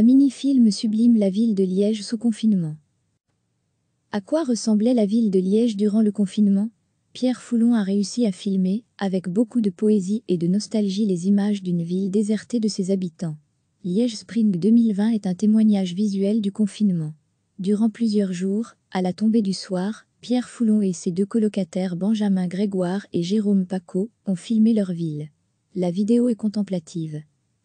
Un mini-film sublime la ville de Liège sous confinement. À quoi ressemblait la ville de Liège durant le confinement Pierre Foulon a réussi à filmer, avec beaucoup de poésie et de nostalgie, les images d'une ville désertée de ses habitants. Liège Spring 2020 est un témoignage visuel du confinement. Durant plusieurs jours, à la tombée du soir, Pierre Foulon et ses deux colocataires Benjamin Grégoire et Jérôme Paco ont filmé leur ville. La vidéo est contemplative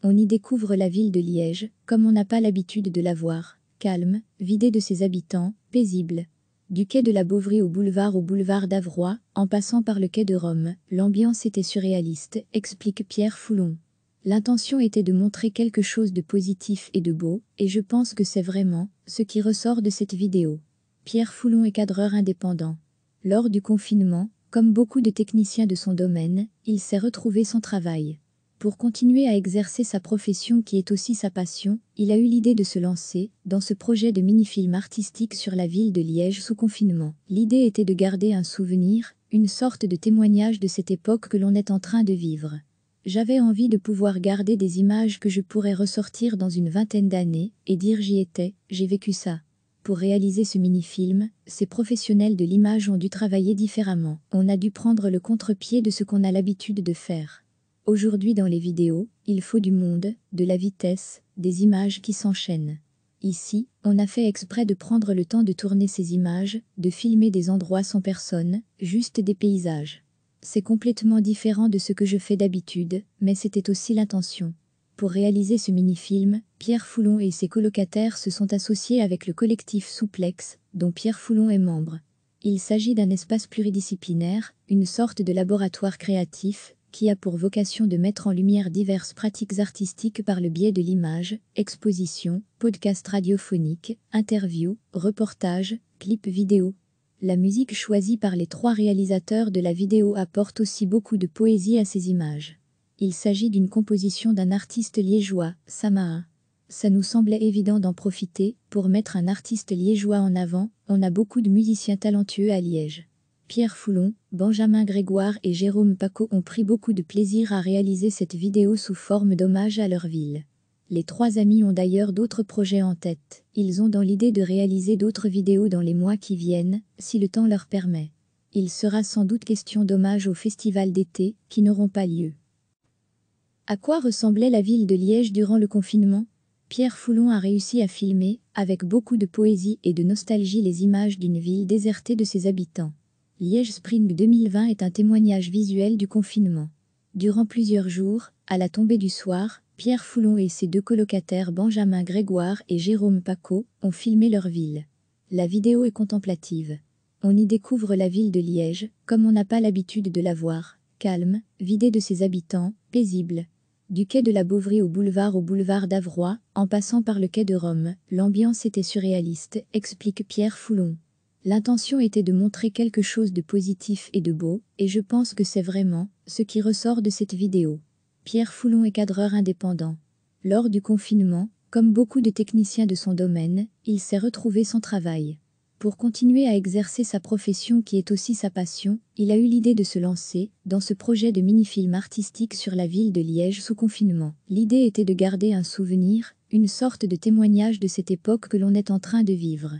on y découvre la ville de Liège, comme on n'a pas l'habitude de la voir, calme, vidée de ses habitants, paisible. Du quai de la Beauvry au boulevard au boulevard d'Avroy, en passant par le quai de Rome, l'ambiance était surréaliste, explique Pierre Foulon. L'intention était de montrer quelque chose de positif et de beau, et je pense que c'est vraiment ce qui ressort de cette vidéo. Pierre Foulon est cadreur indépendant. Lors du confinement, comme beaucoup de techniciens de son domaine, il s'est retrouvé sans travail. Pour continuer à exercer sa profession qui est aussi sa passion, il a eu l'idée de se lancer dans ce projet de mini-film artistique sur la ville de Liège sous confinement. L'idée était de garder un souvenir, une sorte de témoignage de cette époque que l'on est en train de vivre. J'avais envie de pouvoir garder des images que je pourrais ressortir dans une vingtaine d'années et dire j'y étais, j'ai vécu ça. Pour réaliser ce mini-film, ces professionnels de l'image ont dû travailler différemment. On a dû prendre le contre-pied de ce qu'on a l'habitude de faire. Aujourd'hui dans les vidéos, il faut du monde, de la vitesse, des images qui s'enchaînent. Ici, on a fait exprès de prendre le temps de tourner ces images, de filmer des endroits sans personne, juste des paysages. C'est complètement différent de ce que je fais d'habitude, mais c'était aussi l'intention. Pour réaliser ce mini-film, Pierre Foulon et ses colocataires se sont associés avec le collectif Souplex, dont Pierre Foulon est membre. Il s'agit d'un espace pluridisciplinaire, une sorte de laboratoire créatif, qui a pour vocation de mettre en lumière diverses pratiques artistiques par le biais de l'image, exposition, podcast radiophonique, interview, reportage, clips vidéo. La musique choisie par les trois réalisateurs de la vidéo apporte aussi beaucoup de poésie à ces images. Il s'agit d'une composition d'un artiste liégeois, Samaa. Ça nous semblait évident d'en profiter, pour mettre un artiste liégeois en avant, on a beaucoup de musiciens talentueux à Liège. Pierre Foulon, Benjamin Grégoire et Jérôme Paco ont pris beaucoup de plaisir à réaliser cette vidéo sous forme d'hommage à leur ville. Les trois amis ont d'ailleurs d'autres projets en tête. Ils ont dans l'idée de réaliser d'autres vidéos dans les mois qui viennent, si le temps leur permet. Il sera sans doute question d'hommage au festival d'été, qui n'auront pas lieu. À quoi ressemblait la ville de Liège durant le confinement Pierre Foulon a réussi à filmer, avec beaucoup de poésie et de nostalgie, les images d'une ville désertée de ses habitants. Liège Spring 2020 est un témoignage visuel du confinement. Durant plusieurs jours, à la tombée du soir, Pierre Foulon et ses deux colocataires Benjamin Grégoire et Jérôme Paco ont filmé leur ville. La vidéo est contemplative. On y découvre la ville de Liège, comme on n'a pas l'habitude de la voir, calme, vidée de ses habitants, paisible. Du quai de la Beauvry au boulevard au boulevard d'Avroy, en passant par le quai de Rome, l'ambiance était surréaliste, explique Pierre Foulon. L'intention était de montrer quelque chose de positif et de beau, et je pense que c'est vraiment ce qui ressort de cette vidéo. Pierre Foulon est cadreur indépendant. Lors du confinement, comme beaucoup de techniciens de son domaine, il s'est retrouvé sans travail. Pour continuer à exercer sa profession qui est aussi sa passion, il a eu l'idée de se lancer dans ce projet de mini-film artistique sur la ville de Liège sous confinement. L'idée était de garder un souvenir, une sorte de témoignage de cette époque que l'on est en train de vivre.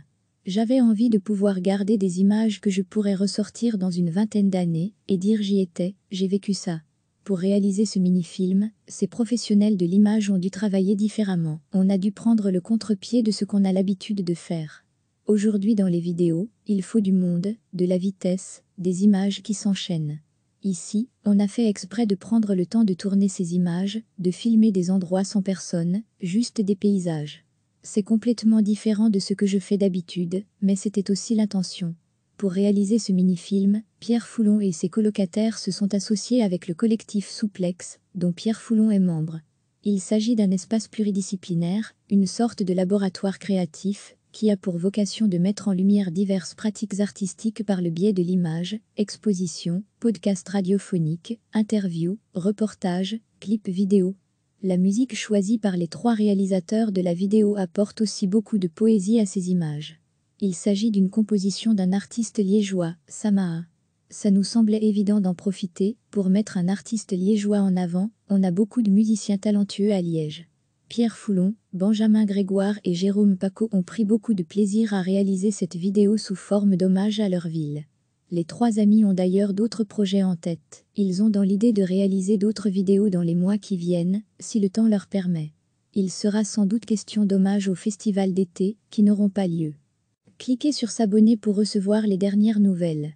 J'avais envie de pouvoir garder des images que je pourrais ressortir dans une vingtaine d'années et dire j'y étais, j'ai vécu ça. Pour réaliser ce mini-film, ces professionnels de l'image ont dû travailler différemment. On a dû prendre le contre-pied de ce qu'on a l'habitude de faire. Aujourd'hui dans les vidéos, il faut du monde, de la vitesse, des images qui s'enchaînent. Ici, on a fait exprès de prendre le temps de tourner ces images, de filmer des endroits sans personne, juste des paysages. C'est complètement différent de ce que je fais d'habitude, mais c'était aussi l'intention. Pour réaliser ce mini-film, Pierre Foulon et ses colocataires se sont associés avec le collectif Souplex, dont Pierre Foulon est membre. Il s'agit d'un espace pluridisciplinaire, une sorte de laboratoire créatif, qui a pour vocation de mettre en lumière diverses pratiques artistiques par le biais de l'image, exposition, podcast radiophonique, interviews, reportages, clips vidéo, la musique choisie par les trois réalisateurs de la vidéo apporte aussi beaucoup de poésie à ces images. Il s'agit d'une composition d'un artiste liégeois, Samaa. Ça nous semblait évident d'en profiter, pour mettre un artiste liégeois en avant, on a beaucoup de musiciens talentueux à Liège. Pierre Foulon, Benjamin Grégoire et Jérôme Paco ont pris beaucoup de plaisir à réaliser cette vidéo sous forme d'hommage à leur ville. Les trois amis ont d'ailleurs d'autres projets en tête. Ils ont dans l'idée de réaliser d'autres vidéos dans les mois qui viennent, si le temps leur permet. Il sera sans doute question d'hommage au festival d'été, qui n'auront pas lieu. Cliquez sur s'abonner pour recevoir les dernières nouvelles.